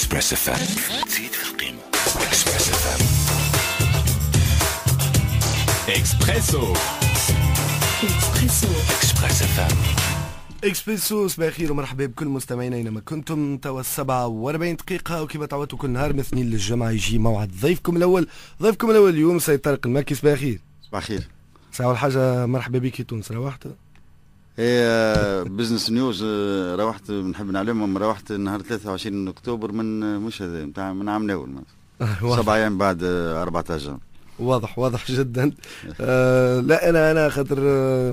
اكسبريس اف ام تزيد في القيمه اكسبريس اف ام اكسبريسو اكسبريسو اكسبريس اف ام اكسبريسو صباح الخير ومرحبا بكل مستمعينا اينما كنتم توا السبعة و40 دقيقة وكما تعودتوا كل نهار من اثنين للجمعة يجي موعد ضيفكم الأول، ضيفكم الأول اليوم سيد طارق المكي صباح الخير. صباح الخير. ساعة الحاجة مرحبا بك تونس روحت؟ ايه بزنس نيوز روحت نحب نعلمهم روحت نهار 23 اكتوبر من مش هذا نتاع من عام الاول سبع ايام بعد 14 واضح واضح جدا آه لا انا انا خاطر آه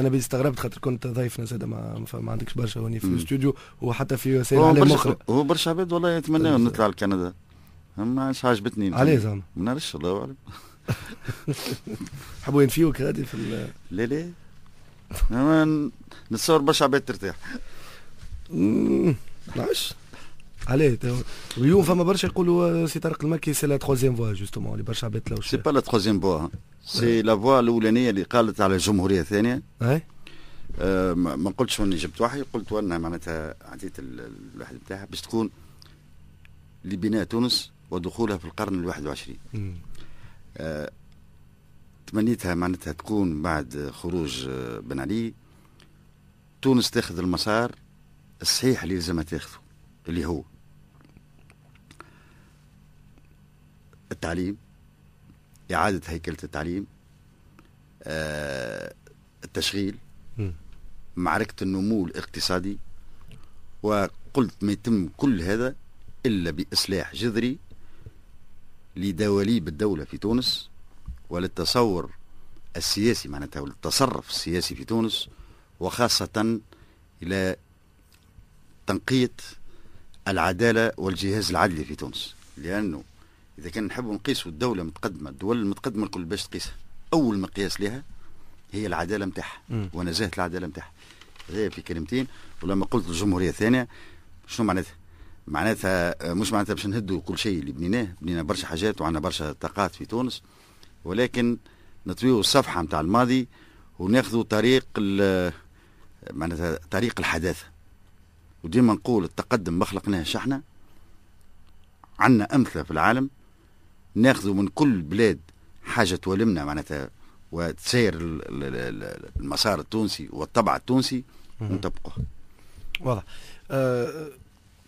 انا استغربت خاطر كنت ضيفنا زاد ما, ما عندكش برشا هوني في الاستوديو وحتى في وسائل اعلام اخرى هو برشا عباد والله يتمناو طيب. نطلع لكندا ما عادش عجبتني عليه زعما ما نعرفش الله اعلم حبوا ينفيوك غادي في لا لا نعم. نتصور برشا عباد ترتاح علاش عليه اليوم فما برشا يقولوا آه، سي طارق المكي سي لا تخوازيام فوا جوستومون اللي برشا عباد تلوش سي با لا تخوازيام فوا سي لا فوا الاولانيه اللي قالت على الجمهوريه الثانيه اي آه، ما قلتش اني جبت وحي قلت وانا معناتها عطيت الواحد بتاعها باش تكون لبناء تونس ودخولها في القرن الواحد وعشرين تمنيتها معناتها تكون بعد خروج آه، بن علي تونس تاخذ المسار الصحيح اللي لازمها تاخذه اللي هو التعليم إعادة هيكلة التعليم آه التشغيل م. معركة النمو الاقتصادي وقلت ما يتم كل هذا إلا بإصلاح جذري لدواليب الدولة في تونس وللتصور السياسي معناتها وللتصرف السياسي في تونس وخاصة إلى تنقية العدالة والجهاز العدلي في تونس لأنه إذا كان نحبوا نقيسوا الدولة متقدمة الدول المتقدمة الكل باش تقيسها أول مقياس لها هي العدالة متاعها ونزاهة العدالة متاعها هذا في كلمتين ولما قلت الجمهورية الثانية شنو معناتها؟ معناتها مش معناتها باش نهدوا كل شيء اللي بنيناه بنينا برشا حاجات وعندنا برشا طاقات في تونس ولكن نطويو الصفحه نتاع الماضي وناخذوا طريق معناتها طريق الحداثه وديما نقول التقدم ما خلقناه شحنا عندنا امثله في العالم ناخذوا من كل بلاد حاجه تولمنا معناتها وتسير المسار التونسي والطبع التونسي ونطبقه واضح أه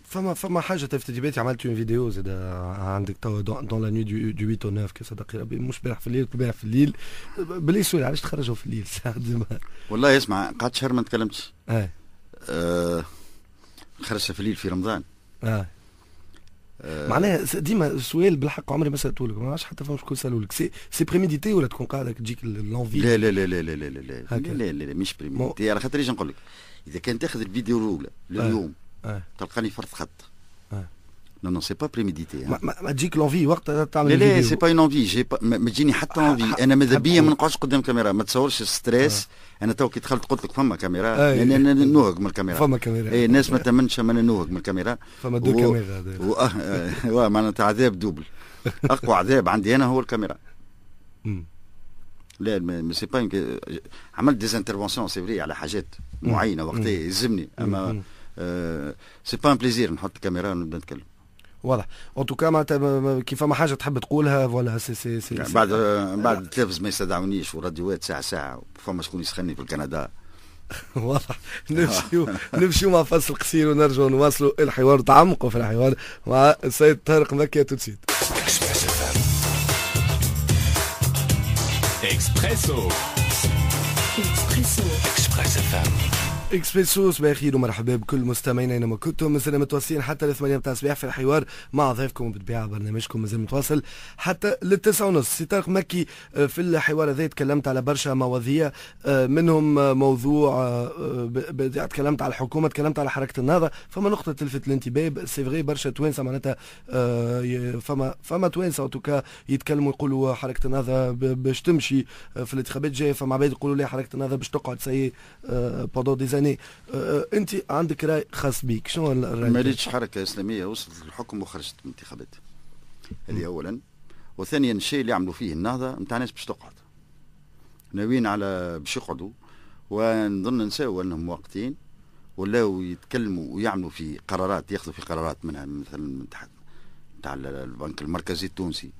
فما فما حاجه بيتي عملت اون فيديو زاد عندك توا دون لا نوي دو, 8 او 9 كيف صدق مش بارح في الليل بارح في الليل بلي سؤال علاش تخرجوا في الليل والله اسمع قعدت شهر ما تكلمتش اه, آه خرجت في الليل في رمضان اه, آه معناها ديما سؤال بالحق عمري ما سالته لك ما عادش حتى فهمت شكون سالوا لك سي سي بريميديتي ولا تكون قاعد تجيك لونفي لا لا لا لا لا لا لا لا لا لا مش بريميديتي على خاطر ايش نقول لك اذا كان تاخذ الفيديو الاولى لليوم آه. تلقاني فرط خط نو نو سي با بريميديتي ما تجيك لونفي وقت تعمل لا لا سي با اون انفي جي ما تجيني حتى انفي انا ماذا بيا ما نقعدش قدام كاميرا ما تصورش ستريس انا تو كي دخلت قلت لك فما كاميرا انا نوهق من الكاميرا فما كاميرا اي الناس ما تمنش انا نوهق من الكاميرا فما دو كاميرا واه معناتها عذاب دوبل اقوى عذاب عندي انا هو الكاميرا لا مي سي با عملت ديزانترفونسيون سي فري على حاجات معينه وقتها يلزمني اما سي با ان بليزير نحط الكاميرا ونبدا نتكلم واضح ان توكا معناتها كيف فما حاجه تحب تقولها فوالا سي سي سي بعد بعد التلفز ما يستدعونيش والراديوات ساعه ساعه فما شكون يسخني في الكندا واضح نمشيو نمشيو مع فصل قصير ونرجعوا نواصلوا الحوار تعمقوا في الحوار مع السيد طارق مكي توتسيد اكسبريسو اكسبريسو اكسبريسو اكسبريسو صباح الخير ومرحبا بكل مستمعينا اينما كنتم مازلنا متواصلين حتى الثمانية متاع الصباح في الحوار مع ضيفكم بالطبيعه برنامجكم مازال متواصل حتى للتسعة ونص سي طارق مكي آه، في الحوار هذا تكلمت على برشا مواضيع آه، منهم آه، موضوع تكلمت على الحكومه تكلمت على حركه النهضه فما نقطه تلفت الانتباه سي فغي برشا توانسه معناتها فما فما توانسه اوتوكا يتكلموا يقولوا حركه النهضه باش تمشي في الانتخابات الجايه فما عباد يقولوا لي حركه النهضه باش تقعد سي بودو ديزاين يعني آه، آه، انت عندك راي خاص بيك شنو الراي ما ريتش حركه اسلاميه وصلت للحكم وخرجت من الانتخابات هذه اولا وثانيا الشيء اللي عملوا فيه النهضه نتاع ناس باش تقعد ناويين على باش يقعدوا ونظن نساو انهم واقتين ولاو يتكلموا ويعملوا في قرارات ياخذوا في قرارات منها مثلا نتاع البنك المركزي التونسي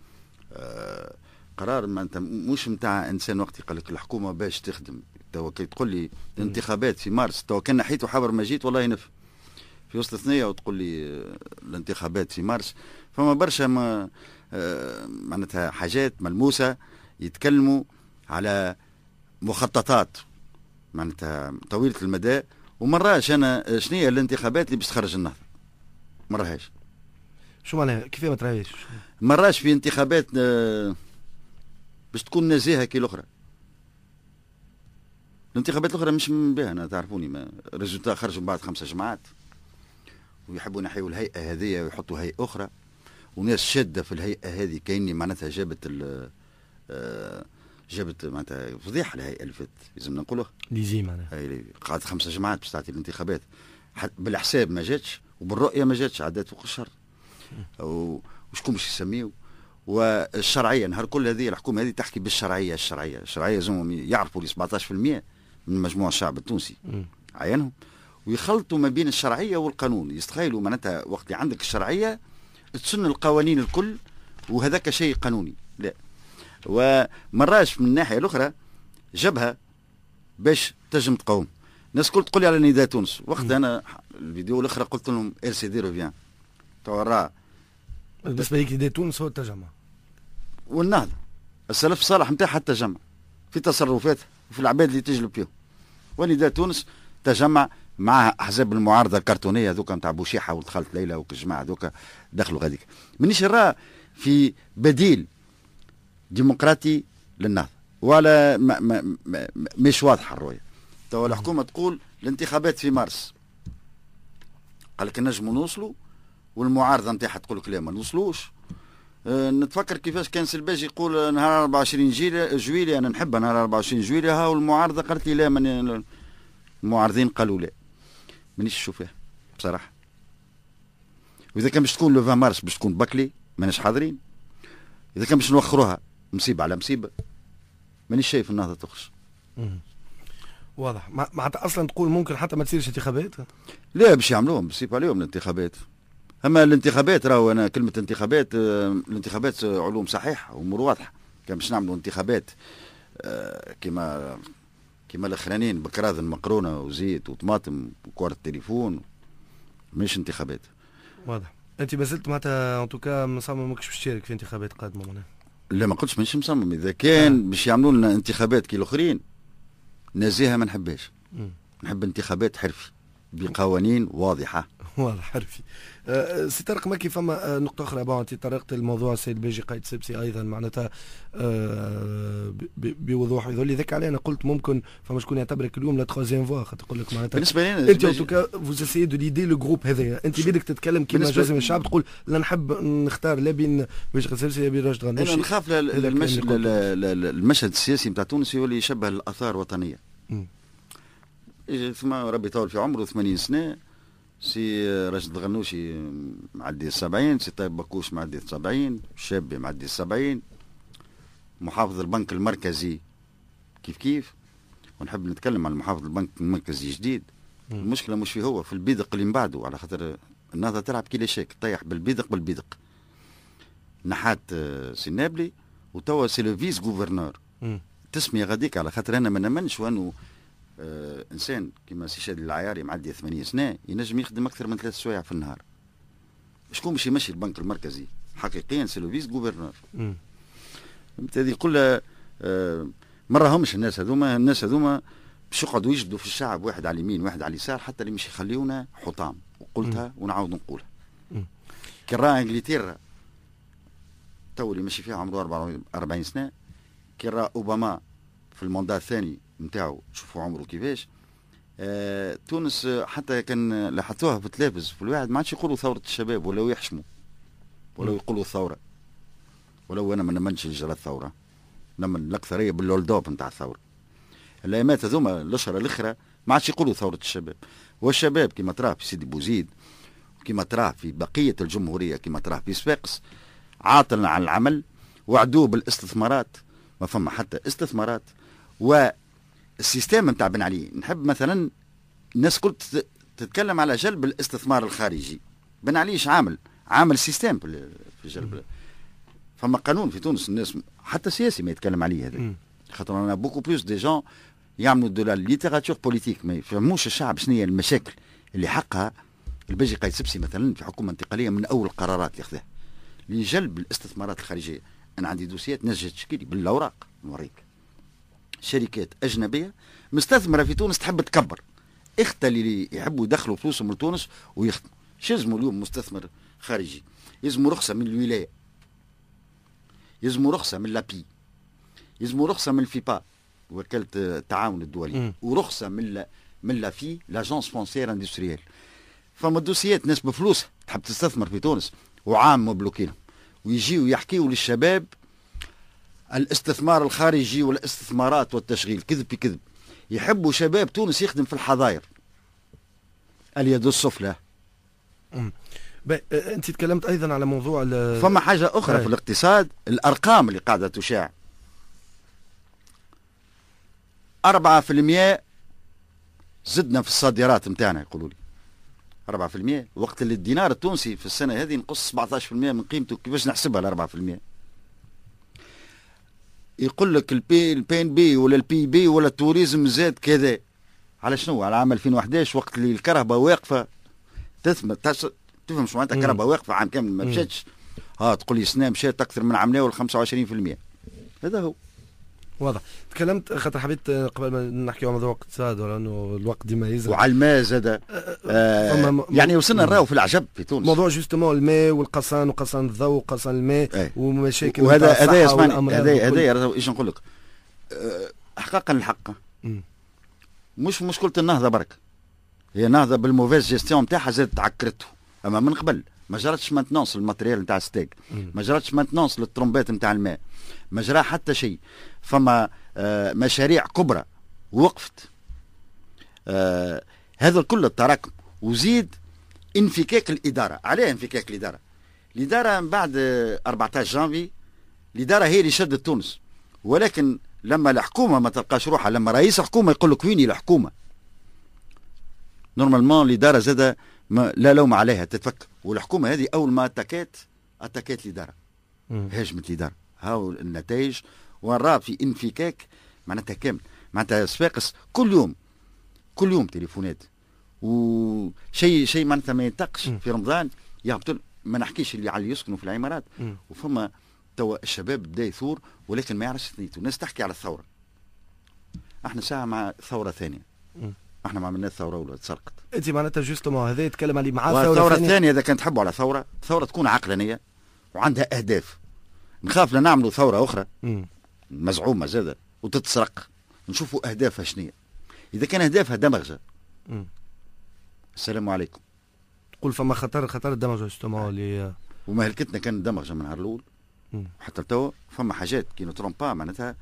آه قرار معناتها مش نتاع انسان وقت يقول لك الحكومه باش تخدم تو كي تقول لي الانتخابات في مارس تو كان نحيت وحبر ما جيت والله نف في وسط الثنيه وتقول لي آه، الانتخابات في مارس فما برشا ما آه، معناتها حاجات ملموسه يتكلموا على مخططات معناتها طويله المدى ومراش انا شنية الانتخابات اللي باش تخرج النهضه مراهاش شو معناها كيف ما تراهاش مراش في انتخابات آه، باش تكون نزيهه كي الاخرى الانتخابات الاخرى مش بها انا تعرفوني ما ريزولتا خرجوا بعد خمسه جماعات ويحبوا ينحيوا الهيئه هذه ويحطوا هيئه اخرى وناس شاده في الهيئه هذه كأني معناتها جابت آه، جابت معناتها فضيحه الهيئه اللي فاتت لازمنا نقولوها ليزي معناها قعدت خمسه جماعات باش تعطي الانتخابات بالحساب ما جاتش وبالرؤيه ما جاتش عدات فوق الشر وشكون باش يسميه والشرعيه نهار كل هذه الحكومه هذه تحكي بالشرعيه الشرعيه الشرعيه لازمهم يعرفوا لي 17% من مجموع الشعب التونسي عينهم ويخلطوا ما بين الشرعيه والقانون يستخيلوا معناتها وقت اللي عندك الشرعيه تسن القوانين الكل وهذاك شيء قانوني لا ومراش من الناحيه الاخرى جبهه باش تنجم تقاوم الناس كل تقول لي على نداء تونس وقت انا الفيديو الاخرى قلت لهم ال سي دي روفيان تو بالنسبه لك نداء تونس هو التجمع والنهضه السلف الصالح نتاعها التجمع في تصرفاته في العباد اللي تجلب فيهم ونداء تونس تجمع مع احزاب المعارضه الكرتونيه ذوك نتاع بوشيحه ودخلت ليلى والجماعه ذوك دخلوا غاديك مانيش نرى في بديل ديمقراطي للنهضه ولا ما ما ما مش واضحه الرؤيه توا الحكومه تقول الانتخابات في مارس قال لك نجموا نوصلوا والمعارضه نتاعها تقول لك لا ما نوصلوش أه، نتفكر كيفاش كان سلباج يقول نهار 24 جويلي جويلي أنا نحب نهار 24 جويلي ها والمعارضة قالت لي لا من المعارضين قالوا لا مانيش فيها بصراحة وإذا كان باش تكون لو 20 مارس باش تكون بكلي مانيش حاضرين إذا كان باش نوخروها مصيبة على مصيبة مانيش شايف النهضة تخرج واضح معناتها أصلا تقول ممكن حتى ما تصيرش انتخابات؟ لا باش يعملوهم بصيب عليهم الانتخابات اما الانتخابات راهو انا كلمه انتخابات آه، الانتخابات علوم صحيحه وامور واضحه كان باش نعملوا انتخابات آه، كما كما الاخرانيين بكراذن مقرونه وزيت وطماطم وكوارت تليفون مش انتخابات واضح انت ما زلت معناتها ان توكا مصمم ماكش باش تشارك في انتخابات قادمه معناها لا ما قلتش مش مصمم اذا كان آه. باش يعملوا لنا انتخابات كي الاخرين نزيها ما نحبهاش نحب انتخابات حرفي بقوانين واضحه واضح حرفي آه، سي طارق مكي فما آه، نقطة أخرى أنت طرقت الموضوع السيد باجي قايد سبسي أيضا معناتها آه، بوضوح يظل ذاك علي أنا قلت ممكن فما شكون يعتبرك اليوم لا تخوزيام فوا خاطر تقول لك معناتها بالنسبة لي أنت أو توكا فوز سيد ليدي لو جروب هذايا أنت بدك تتكلم كيما جزم الشعب تقول لا نحب نختار لا بين باجي قايد سبسي لا بين راشد أنا نخاف المشهد السياسي نتاع تونس يولي يشبه الآثار الوطنية ثم إيه، ربي يطول في عمره 80 سنه سي آه، راشد الغنوشي معدي السبعين سي طيب بكوش معدي السبعين شابي معدي السبعين محافظ البنك المركزي كيف كيف ونحب نتكلم عن محافظ البنك المركزي الجديد المشكله مش في هو في البيدق اللي من بعده على خاطر النهضه تلعب كي شيك طيح بالبيدق بالبيدق نحات آه، سي نابلي وتوا سي لو فيس جوفرنور تسمية غاديك على خاطر انا ما نمنش وانه آه انسان كيما سي شادي العياري معدي ثمانية سنه ينجم يخدم اكثر من ثلاث سوايع في النهار شكون باش يمشي البنك المركزي حقيقيا سي لو فيس فهمت هذه يقول آه ما راهمش الناس هذوما الناس هذوما باش يقعدوا يجدوا في الشعب واحد على اليمين واحد على اليسار حتى اللي مش يخليونا حطام وقلتها ونعاود نقولها كي راه انجلترا تو اللي ماشي فيها عمره 44 سنه كي راه اوباما في الموندا الثاني نتاعو تشوفوا عمره كيفاش آه تونس آه، حتى كان لاحظتوها في التلابس في الواحد ما عادش يقولوا ثوره الشباب ولو يحشموا ولو يقولوا ثورة ولو انا ما نمنش نجرى جرى الثوره نمن الاكثريه باللولدوب نتاع الثوره الايامات هذوما الاشهر الاخرى ما عادش يقولوا ثوره الشباب والشباب كما تراه في سيدي بوزيد كما تراه في بقيه الجمهوريه كما تراه في صفاقس عاطل عن العمل وعدوه بالاستثمارات ما فما حتى استثمارات و السيستم نتاع بن علي نحب مثلا الناس قلت تتكلم على جلب الاستثمار الخارجي بن علي ايش عامل عامل سيستم في جلب فما قانون في تونس الناس حتى سياسي ما يتكلم عليه هذا خاطر انا بوكو بلوس دي جون يعملوا دو لا ليتيراتور بوليتيك ما يفهموش الشعب شنو هي المشاكل اللي حقها الباجي قايد سبسي مثلا في حكومه انتقاليه من اول القرارات ياخذها لجلب الاستثمارات الخارجيه انا عندي دوسيات نسجت تشكيلي بالاوراق نوريك شركات أجنبية مستثمرة في تونس تحب تكبر اخت اللي يحبوا يدخلوا فلوسهم لتونس ويخدموا شزموا اليوم مستثمر خارجي يزمو رخصة من الولاية يزمو رخصة من لابي يزمو رخصة من الفيبا وكالة التعاون الدولي ورخصة من من لافي لاجونس فونسيير اندستريال فما دوسيات ناس بفلوسها تحب تستثمر في تونس وعام مبلوكينهم ويجيو يحكيو للشباب الاستثمار الخارجي والاستثمارات والتشغيل كذب بكذب يحبوا شباب تونس يخدم في الحظاير اليد السفلى أه، انت تكلمت ايضا على موضوع فما حاجه اخرى هاي. في الاقتصاد الارقام اللي قاعده تشاع 4% زدنا في الصادرات نتاعنا يقولوا لي 4% وقت اللي الدينار التونسي في السنه هذه نقص 17% من قيمته كيفاش نحسبها ال 4%؟ يقول لك البي البين بي ولا البي بي ولا التوريزم زاد كذا على شنو على عام 2011 وقت اللي الكرهبه واقفه تثبت تفهم شو معناتها الكهرباء واقفه عام كامل ما مشاتش ها تقول لي سنه مشات اكثر من عام وال 25% هذا هو واضح تكلمت خاطر حبيت آه، قبل ما نحكي على موضوع الاقتصاد ولا انه الوقت ديما يزرع وعلى الماء زاد آه، آه، يعني وصلنا نراو في العجب في تونس موضوع جوستومون الماء والقصان وقصان الضوء وقصان الماء ايه. ومشاكل وهذا هذا اسمعني هذا هذا ايش نقول لك احقاقا الحق مش مشكله النهضه برك هي نهضه بالموفيز جيستيون نتاعها زادت عكرته اما من قبل ما جرتش مانتنونس الماتريال نتاع ستيك ما جرتش مانتنونس للترومبات نتاع الماء ما جرى حتى شيء فما آه، مشاريع كبرى وقفت آه، هذا الكل التراكم وزيد انفكاك الاداره عليه انفكاك الاداره الاداره من بعد 14 آه، جانفي الاداره هي اللي شدت تونس ولكن لما الحكومه ما تلقاش روحها لما رئيس الحكومة يقول لك ويني الحكومه نورمالمون الاداره زادة لا لوم عليها تتفك والحكومه هذه اول ما اتكات اتكات الاداره هاجمت الاداره هاو النتائج ونراه في انفكاك معناتها كامل معناتها صفاقس كل يوم كل يوم تليفونات وشيء شيء معناتها ما ينطقش في رمضان يهبط ما نحكيش اللي على يسكنوا في العمارات وفما توا الشباب بدا يثور ولكن ما يعرفش ثنيته الناس تحكي على الثوره احنا ساعه مع ثوره ثانيه احنا ما عملناش ثوره ولا تسرقت انت معناتها جوستومون هذا يتكلم عليه مع ثوره الثوره الثانيه اذا كان تحبوا على ثوره ثوره تكون عقلانيه وعندها اهداف نخاف لا نعملوا ثوره اخرى مزعومه زاده وتتسرق نشوفوا اهدافها شنية اذا كان اهدافها دمغزه السلام عليكم تقول فما خطر خطر الدمغزة استمعوا اللي ومهلكتنا كان دمغزة من نهار الاول حتى توا فما حاجات كي نترمبا معناتها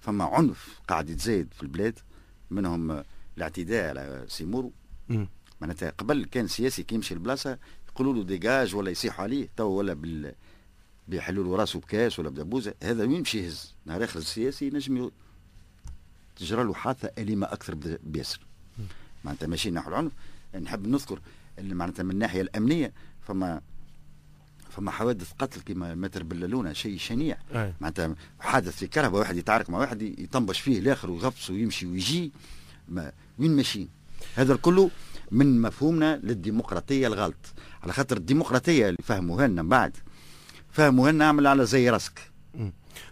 فما عنف قاعد يتزايد في البلاد منهم الاعتداء على سيمورو معناتها قبل كان سياسي كيمشي لبلاصه يقولوا له ديجاج ولا يصيحوا عليه تو ولا بال بيحلوا له راسه بكاس ولا بدبوزه هذا وين باش يهز نهار اخر السياسي نجم تجرى له حادثه اليمه اكثر بياسر معناتها ماشي نحو العنف نحب نذكر اللي معناتها من الناحيه الامنيه فما فما حوادث قتل كما متر بللونه شيء شنيع معناتها حادث في كهرباء واحد يتعارك مع واحد يطنبش فيه الاخر ويغفص ويمشي ويجي ما وين ماشيين هذا الكل من مفهومنا للديمقراطيه الغلط على خاطر الديمقراطيه اللي فهموها لنا بعد فمهم اعمل على زي راسك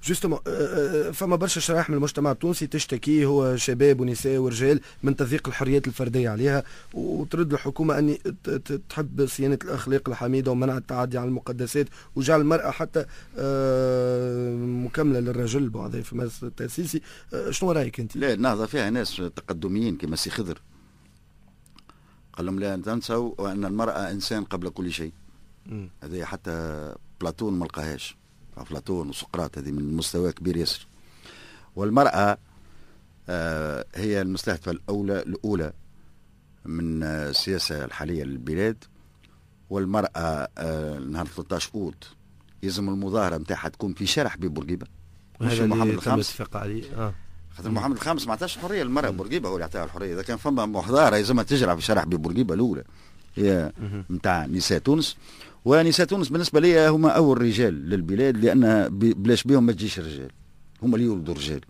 جوستومون أه، أه، أه، فما برشا شرائح من المجتمع التونسي تشتكي هو شباب ونساء ورجال من تضييق الحريات الفرديه عليها وترد الحكومه ان تحب صيانه الاخلاق الحميده ومنع التعدي على المقدسات وجعل المراه حتى مكمله للرجل بعض فما التاسيسي شنو رايك انت؟ لا نهضه فيها ناس تقدميين كما سي خضر قال لهم لا تنسوا ان المراه انسان قبل كل شيء هذه حتى بلاطون ما لقاهاش افلاطون وسقراط هذه من مستوى كبير ياسر والمراه آه، هي المستهدفه الاولى الاولى من آه، السياسه الحاليه للبلاد والمراه آه، نهار 13 اوت يلزم المظاهره نتاعها تكون في شرح ببورقيبه مش محمد الخامس عليه اه خاطر محمد الخامس ما عطاش حريه للمراه بورقيبه هو اللي عطاها الحريه اذا كان فما مظاهره يلزمها تجرى في شرح ببورقيبة الاولى هي نتاع نساء تونس ونساء تونس بالنسبه لي هما اول رجال للبلاد لانها بلاش بهم ما تجيش رجال هما اللي يولدوا رجال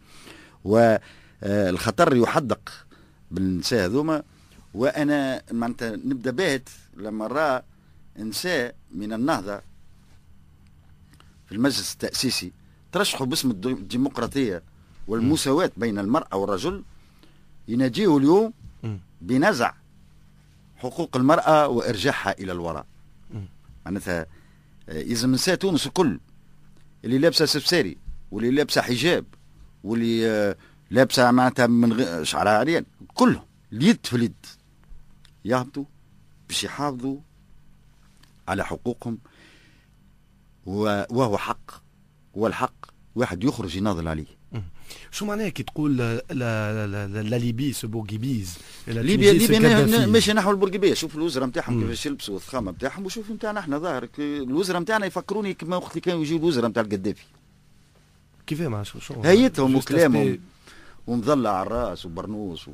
والخطر آه، يحدق بالنساء هذوما وانا معناتها نبدا باهت لما راى نساء من النهضه في المجلس التاسيسي ترشحوا باسم الديمقراطيه والمساواه بين المراه والرجل يناجيه اليوم بنزع حقوق المراه وارجاعها الى الوراء معناتها يلزم آه، نساء تونس الكل اللي لابسه سفساري واللي لابسه حجاب واللي آه، لابسه معناتها من غ... شعرها عريان كلهم اليد في اليد يهبطوا باش يحافظوا على حقوقهم وهو حق والحق واحد يخرج يناضل عليه شو معناها كي تقول لا ليبيس بورقيبيز ليبيا ليبيا ماشي نحو البورقيبيه شوف الوزراء نتاعهم كيفاش يلبسوا الضخامه نتاعهم وشوف نتاعنا احنا ظاهر الوزراء نتاعنا يفكروني كما وقت اللي كانوا يجيو الوزراء نتاع القدافي كيف ما شو هيتهم وكلامهم ومظلع على الراس وبرنوس و...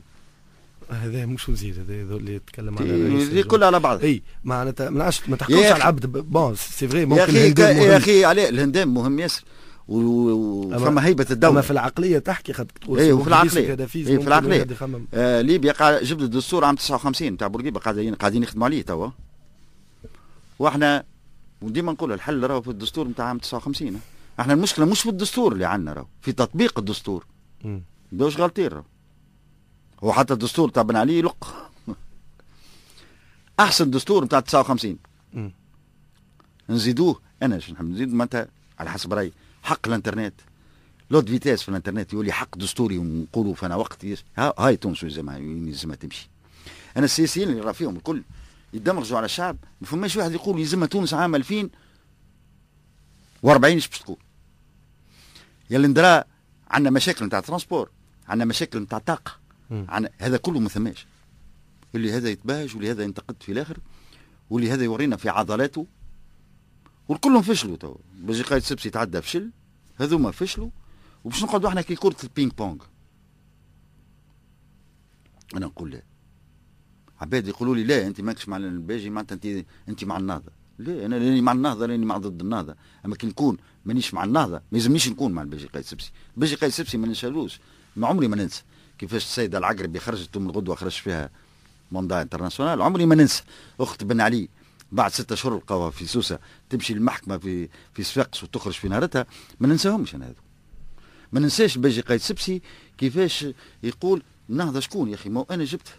هذا مش وزير هذا اللي يتكلم على الرئيس كلها على بعض اي معناتها ما نعرفش ما تحكمش على العبد بون سي فري ممكن يا اخي يا اخي علاء الهندام مهم ياسر وفما هيبه الدوله اما في العقليه تحكي خاطر تقول ايه وفي العقليه ايه في العقليه آه ليبيا جبد الدستور عام 59 تاع بورقيبه قاعدين قاعدين يخدموا عليه توا واحنا وديما نقول الحل راهو في الدستور نتاع عام 59 احنا المشكله مش في الدستور اللي عندنا راهو في تطبيق الدستور باش غلطين راهو هو حتى الدستور تاع بن علي لق احسن دستور نتاع 59 نزيدوه انا شنو نحب نزيد معناتها على حسب رايي حق الانترنت لود فيتاس في الانترنت يولي حق دستوري ونقولوا فانا وقت هاي تونس زعما يلزمها تمشي انا السياسيين اللي راه فيهم الكل يدمغزوا على الشعب ما فماش واحد يقول يلزمها تونس عام 2040 ايش باش تقول يا اللي ندرا عندنا مشاكل نتاع ترانسبور عندنا مشاكل نتاع طاقه هذا كله ما ثماش اللي هذا يتبهج واللي هذا ينتقد في الاخر واللي هذا يورينا في عضلاته والكلهم فشلوا تو باش قايد سبسي تعدى فشل هذوما فشلوا وباش نقعدوا احنا كي كره البينج بونج انا نقول لا عباد يقولوا لي لا انت ماكش مع الباجي معناتها انت انت مع النهضه لا انا راني مع النهضه راني مع ضد النهضه اما كي نكون مانيش مع النهضه ما يلزمنيش نكون مع الباجي قايد سبسي الباجي قايد سبسي ما ننشالوش ما عمري ما ننسى كيفاش السيده العقربي خرجت من الغدوه خرج فيها موندا انترناسيونال عمري ما ننسى اخت بن علي بعد ستة اشهر القوة في سوسه تمشي المحكمه في في صفاقس وتخرج في نارتها ما ننساهمش انا هذو ما ننساش باجي قايد سبسي كيفاش يقول نهضه شكون يا اخي ما انا جبته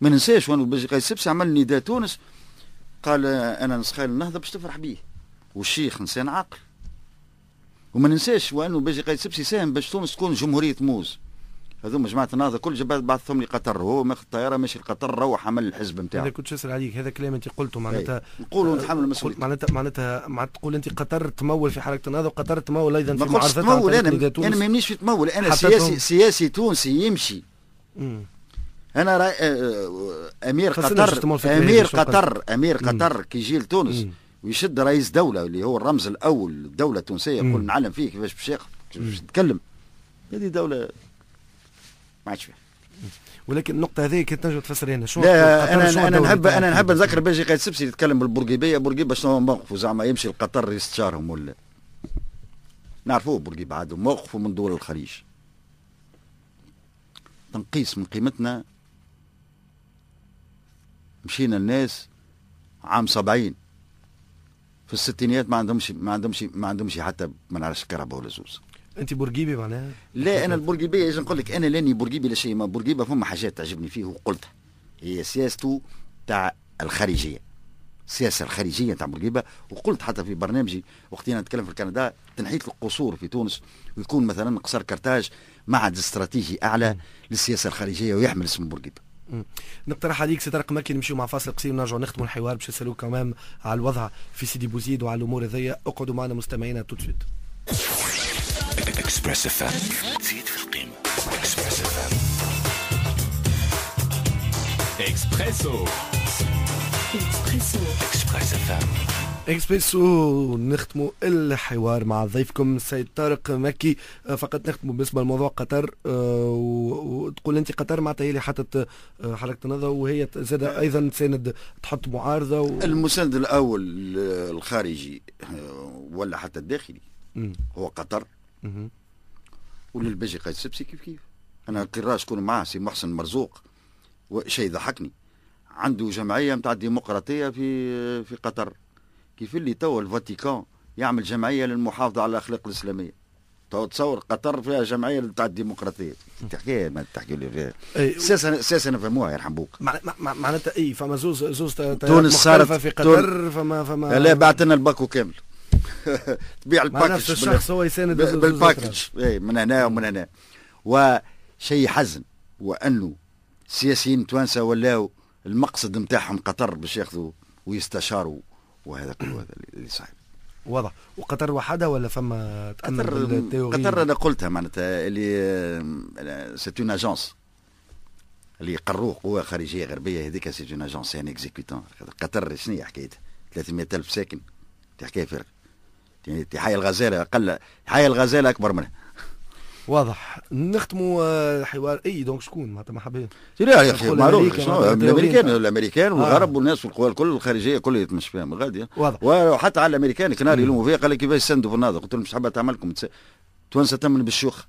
ما ننساش وانا باجي قايد سبسي عمل نداء تونس قال انا نسخيل النهضه باش تفرح بيه والشيخ انسان عاقل وما ننساش وانه باجي قايد سبسي ساهم باش تونس تكون جمهوريه موز هذوما جماعه النهضه كل جبال بعثهم لقطر هو ماخذ الطياره ماشي لقطر روح عمل الحزب نتاعو هذا كنت اسال عليك هذا كلام انت قلته إيه. معناتها نقولوا آه، نتحمل المسؤوليه معناتها معناتها معناتها تقول انت قطر تمول في حركه النهضه وقطر تمول ايضا في معارضه تمول انا انا ما يهمنيش في تمول انا سياسي سياسي تونسي يمشي مم. انا رأي آه، آه، امير قطر امير قطر امير قطر كي يجي لتونس ويشد رئيس دوله اللي هو الرمز الاول الدوله التونسيه يقول نعلم فيه كيفاش باش يتكلم كيفاش هذه دوله ما عادش فيها ولكن النقطة هذه كنت تنجم تفسر لنا شو لا أنا أنا نحب أنا نحب نذكر باجي قايد سبسي يتكلم بالبورقيبية بورقيبة شنو موقفه زعما يمشي لقطر يستشارهم ولا نعرفوه بورقيبة عاد موقفه من دول الخليج تنقيس من قيمتنا مشينا الناس عام سبعين في الستينيات ما عندهمش ما عندهمش ما عندهمش حتى ما نعرفش كهرباء ولا زوز انت بورقيبي معناها لا انا البورقيبيه اجي نقول لك انا لاني بورقيبي لا شيء ما بورقيبه فما حاجات تعجبني فيه وقلتها هي سياسته تاع الخارجيه السياسه الخارجيه تاع بورقيبه وقلت حتى في برنامجي وقتنا نتكلم في كندا تنحيه القصور في تونس ويكون مثلا قصر كرتاج معهد استراتيجي اعلى للسياسه الخارجيه ويحمل اسم بورقيبه نقترح عليك سي طارق مكي نمشيو مع فاصل قصير ونرجعوا نختموا الحوار باش نسالوك كمان على الوضع في سيدي بوزيد وعلى الامور هذيا اقعدوا معنا مستمعينا تو اسبريس اف ام تزيد في القيمه اسبريس اف ام اكسبريسو اكسبريسو اكسبريس اف ام اكسبريسو نختموا الحوار مع ضيفكم السيد طارق مكي آه، فقط نختموا بالنسبه لموضوع قطر آه، وتقول انت قطر معناتها هي اللي حطت آه، حركه النهضه وهي زاد ايضا تساند تحط معارضه و... المساند الاول الخارجي ولا حتى الداخلي هو قطر ولا الباجي قايد السبسي كيف كيف انا قراش شكون معاه سي محسن مرزوق شيء ضحكني عنده جمعيه نتاع الديمقراطيه في في قطر كيف اللي توا الفاتيكان يعمل جمعيه للمحافظه على الاخلاق الاسلاميه تو تصور قطر فيها جمعيه نتاع الديمقراطيه تحكي ما تحكي لي فيها أساسا أساسا نفهموها يرحم بوك معناتها اي فما زوز زوز تونس صارت في قطر فما فما لا لنا الباكو كامل تبيع الباكج نفس الشخص هو يساند بالباكج اي من هنا ومن هنا وشيء حزن وانه السياسيين التوانسه ولاو المقصد نتاعهم قطر باش ياخذوا ويستشاروا وهذا كل هذا اللي صاير واضح وقطر وحدها ولا فما قطر قطر انا قلتها معناتها اللي سيت اون اجونس اللي قروه قوى خارجيه غربيه هذيك سيت اون اجونس ان اكزيكوتون قطر شنو هي حكايتها 300 الف ساكن تحكي فرق تحية الغزالة أقل تحية الغزالة أكبر منها واضح نختموا آه، الحوار اي دونك شكون معناتها ما حبيت لا يا اخي معروف الامريكان الامريكان آه. والغرب والناس والقوى الكل الخارجيه الكل يتمش فيهم غادي وحتى على الامريكان كنار يلوموا فيها قال لك كيفاش يسندوا في النهضه قلت لهم مش حابه تعملكم توانسه تمن بالشيوخ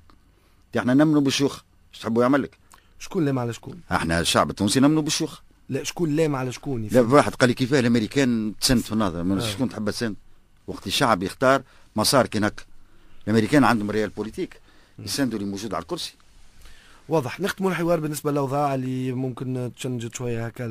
احنا نمنوا بالشيوخ اش تحبوا يعمل لك شكون لام على شكون احنا الشعب التونسي نمنوا بالشيوخ لا شكون لام على شكون لا واحد قال لي كيفاه الامريكان تسند في النهضه آه. شكون تحب تسند وقت الشعب يختار مسار كنك الامريكان عندهم ريال بوليتيك يساندوا اللي موجود على الكرسي واضح نختموا الحوار بالنسبه للاوضاع اللي ممكن تشنجت شويه هكا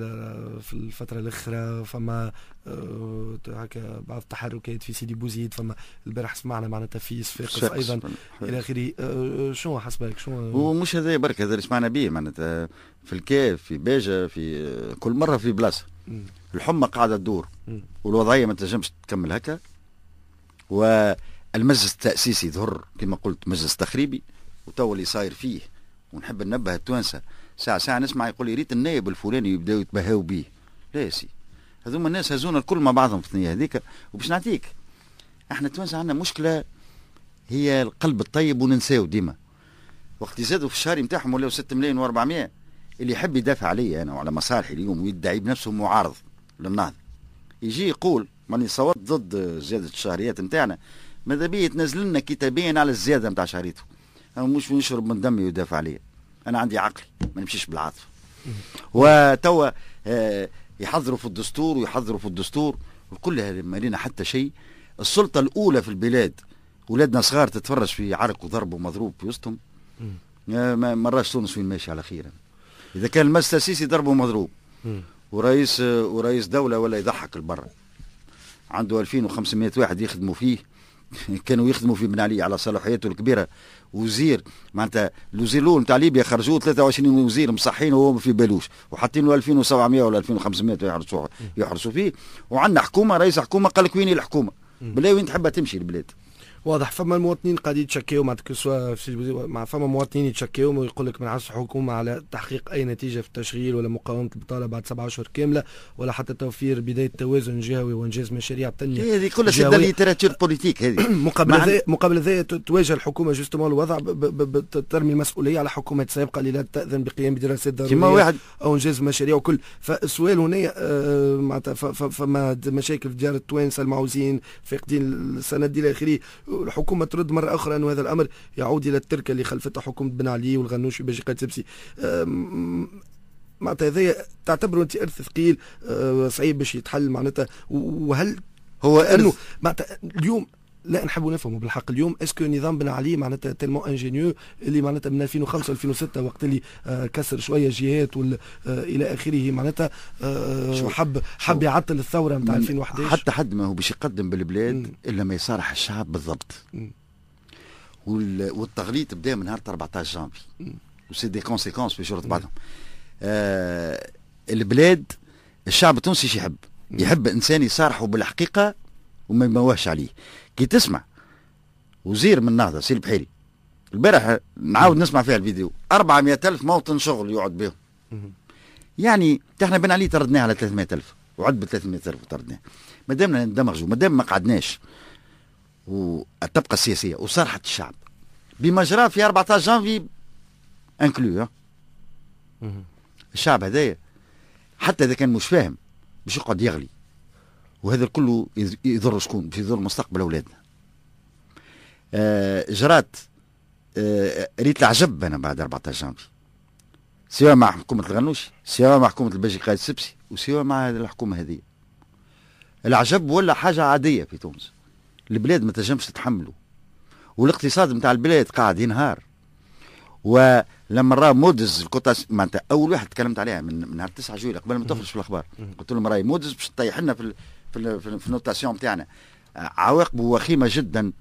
في الفتره الاخيره فما آه، هكا بعض التحركات في سيدي بوزيد فما البارح سمعنا معناتها في صفاقس ايضا الى اخره آه، آه، شنو حسبك شنو ومش هذا برك هذا اللي سمعنا به معناتها في الكاف في باجه في كل مره في بلاصه الحمى قاعده تدور والوضعيه ما تنجمش تكمل هكا والمجلس التأسيسي ظهر كما قلت مجلس تخريبي وتوا اللي صاير فيه ونحب ننبه التوانسه ساعه ساعه نسمع يقول يا ريت النائب الفلاني يبداو يتبهاو به لا يا سي هذوما الناس هزونا الكل مع بعضهم في الثنيه هذيك وباش نعطيك احنا التوانسه عندنا مشكله هي القلب الطيب وننساو ديما وقت يزادوا في الشهر نتاعهم ولاو 6 ملايين و400 اللي يحب يدافع عليا انا وعلى مصالحي اليوم ويدعي بنفسه معارض للنهضه يجي يقول ماني صوت ضد زيادة الشهريات نتاعنا ماذا بيا تنزل لنا كتابين على الزيادة نتاع شهريته أنا مش نشرب من دمي ويدافع عليا أنا عندي عقل ما نمشيش بالعاطفة وتوا آه، يحضروا في الدستور ويحضروا في الدستور وكل ما لنا حتى شيء السلطة الأولى في البلاد ولادنا صغار تتفرج في عرق وضرب ومضروب في وسطهم آه، ما مراش تونس وين ماشي على خير إذا كان المس السيسي ضرب ومضروب ورئيس آه، ورئيس دولة ولا يضحك البرة عنده 2500 واحد يخدموا فيه كانوا يخدموا في بن علي على صلاحياته الكبيره وزير معناتها الوزير الاول نتاع ليبيا خرجوه 23 وزير مصحين وهو في بالوش وحاطين له 2700 ولا 2500 يحرسوا يحرسوا فيه وعندنا حكومه رئيس حكومه قال لك وين الحكومه بلا وين تحبها تمشي البلاد واضح فما المواطنين قاعد يتشكيو كو سوا مع فما مواطنين يتشكيو ويقول لك ما نعرفش الحكومه على تحقيق اي نتيجه في التشغيل ولا مقاومه البطاله بعد سبعة اشهر كامله ولا حتى توفير بدايه توازن جهوي وانجاز مشاريع تنميه إيه، هذه كلها سيدنا ليتراتور بوليتيك هذه مقابل ذي مقابل ذي تواجه الحكومه جوستومون الوضع بترمي المسؤوليه على حكومات سابقه اللي لا تاذن بقيام بدراسات ضروريه واحد او انجاز مشاريع وكل فالسؤال هنا آه معناتها فما مشاكل في ديار التوانسه المعوزين فاقدين السند الى اخره الحكومه ترد مره اخرى أن هذا الامر يعود الى التركه اللي خلفتها حكومه بن علي والغنوشي باش يقاتل سبسي معناتها هذايا تعتبر انت ارث ثقيل أه، صعيب باش يتحل معناتها وهل هو انه معناتها اليوم لا نحبوا نفهموا بالحق اليوم اسكو نظام بن علي معناتها تيلمون انجينيو اللي معناتها من 2005 2006 وقت اللي آه، كسر شويه جهات وال آه، الى اخره معناتها آه، شو حب حب يعطل الثوره نتاع 2011 حتى حد ما هو باش يقدم بالبلاد الا ما يصارح الشعب بالضبط والتغليط بدا من نهار 14 جانفي وسي دي كونسيكونس في شرط بعضهم البلاد الشعب التونسي يحب يحب انسان يصارحه بالحقيقه وما يموهش عليه كي تسمع وزير من النهضه سير البحيري البارح نعاود نسمع فيها الفيديو 400 ألف موطن شغل يقعد بهم يعني احنا بن علي طردناه على 300 ألف وعد ب 300 ألف طردناه ما دامنا ندمجوا ما دام ما قعدناش والطبقه السياسيه وصرحت الشعب بما جرى في 14 جانفي انكلو الشعب هذايا حتى اذا كان مش فاهم باش يقعد يغلي وهذا كله يضر شكون باش يضر مستقبل اولادنا آه جرات آه ريت العجب انا بعد 14 جانفي سواء مع حكومه الغنوشي سواء مع حكومه الباجي قايد السبسي وسواء مع الحكومه هذه العجب ولا حاجه عاديه في تونس البلاد ما تنجمش تتحمله والاقتصاد نتاع البلاد قاعد ينهار ولما راه مودز الكوتاس معناتها اول واحد تكلمت عليها من نهار 9 جويل قبل ما تخرج في الاخبار قلت لهم راهي مودز باش تطيح لنا في في, في النوتاسيون نتاعنا آه، عواقبه وخيمه جدا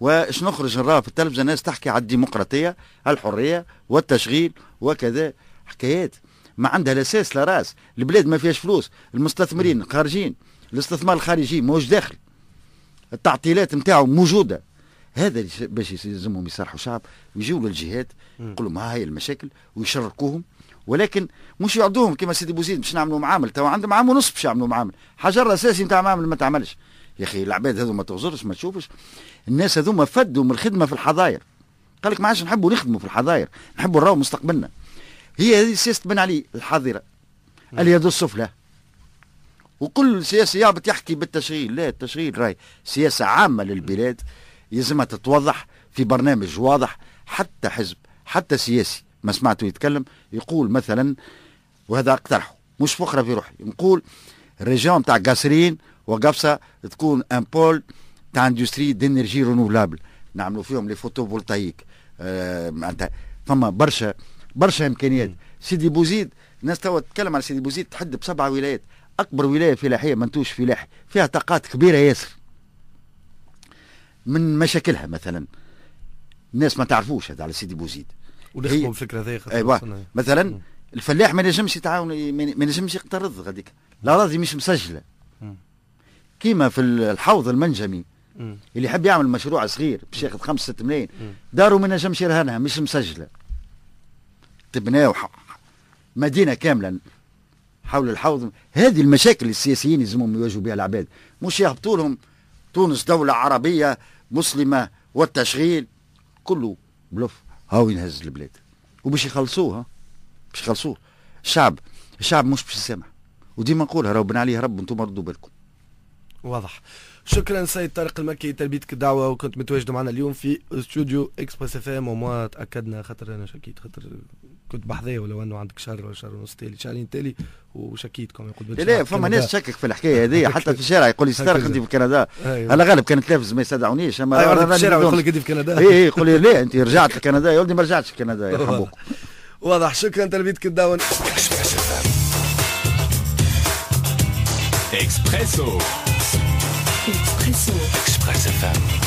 واش نخرج نراه في التلفزه الناس تحكي على الديمقراطيه الحريه والتشغيل وكذا حكايات ما عندها لا لا راس البلاد ما فيهاش فلوس المستثمرين خارجين الاستثمار الخارجي موش داخل التعطيلات نتاعو موجوده هذا باش يلزمهم يصرحوا شعب ويجيو للجهات يقولوا ما هي المشاكل ويشركوهم ولكن مش يعطوهم كما سيدي بوزيد باش نعملوا معامل تو عندهم عام ونص باش يعملوا معامل حجر اساسي نتاع معامل ما تعملش يا اخي العباد هذو ما تغزرش ما تشوفش الناس هذوما فدوا من الخدمه في الحظاير قال لك ما عادش نحبوا نخدموا في الحظاير نحبوا نراو مستقبلنا هي هذه سياسه بن علي الحاضره اليد السفلى وكل سياسي يهبط يحكي بالتشغيل لا التشغيل راي سياسه عامه للبلاد يلزمها تتوضح في برنامج واضح حتى حزب حتى سياسي ما سمعته يتكلم يقول مثلا وهذا اقترحه مش فقره في روحي نقول الريجون تاع قاسرين وقفصه تكون ان بول تاع اندستري دينيرجي رونوفلابل نعملوا فيهم لي فوتوفولتايك فولتايك آه، معناتها فما برشا برشا امكانيات سيدي بوزيد الناس توا تتكلم على سيدي بوزيد تحد بسبع ولايات اكبر ولايه فلاحيه منتوش فلاح فيها طاقات كبيره ياسر من مشاكلها مثلا الناس ما تعرفوش هذا على سيدي بوزيد ونخدموا بالفكره هذه ايوا مثلا م. الفلاح ما نجمش يتعاون ما نجمش يقترض غاديك الاراضي مش مسجله كيما في الحوض المنجمي م. اللي يحب يعمل مشروع صغير باش ياخذ خمس ست ملايين داره ما نجمش يرهنها مش مسجله تبناو مدينه كامله حول الحوض هذه المشاكل السياسيين يلزمهم يواجهوا بها العباد مش يهبطوا لهم تونس دوله عربيه مسلمه والتشغيل كله بلوف هاو ينهز البلاد وباش يخلصوها باش يخلصوه الشعب الشعب مش باش يسامح وديما نقولها راه بن عليه رب انتم ردوا بالكم واضح شكرا سيد طارق المكي تلبيتك الدعوه وكنت متواجد معنا اليوم في استوديو اكسبريس اف ام وما تاكدنا خاطر انا شكيت خاطر كنت بحذايا ولو انه عندك شهر ولا شهر ونص تالي شهرين تالي وشكيت كما يقول لا فما ناس شكك في الحكايه هذه حتى في الشارع يقول لي ستارك انت في كندا أيوة. على غالب كان لابس ما يستدعونيش اما أيوة، في الشارع يقول لك انت في كندا اي اي يقول لي لا انت رجعت لكندا يا ولدي ما رجعتش لكندا يا حبوك واضح شكرا تلبيتك الدعوه اكسبريسو Expresso. Express FM.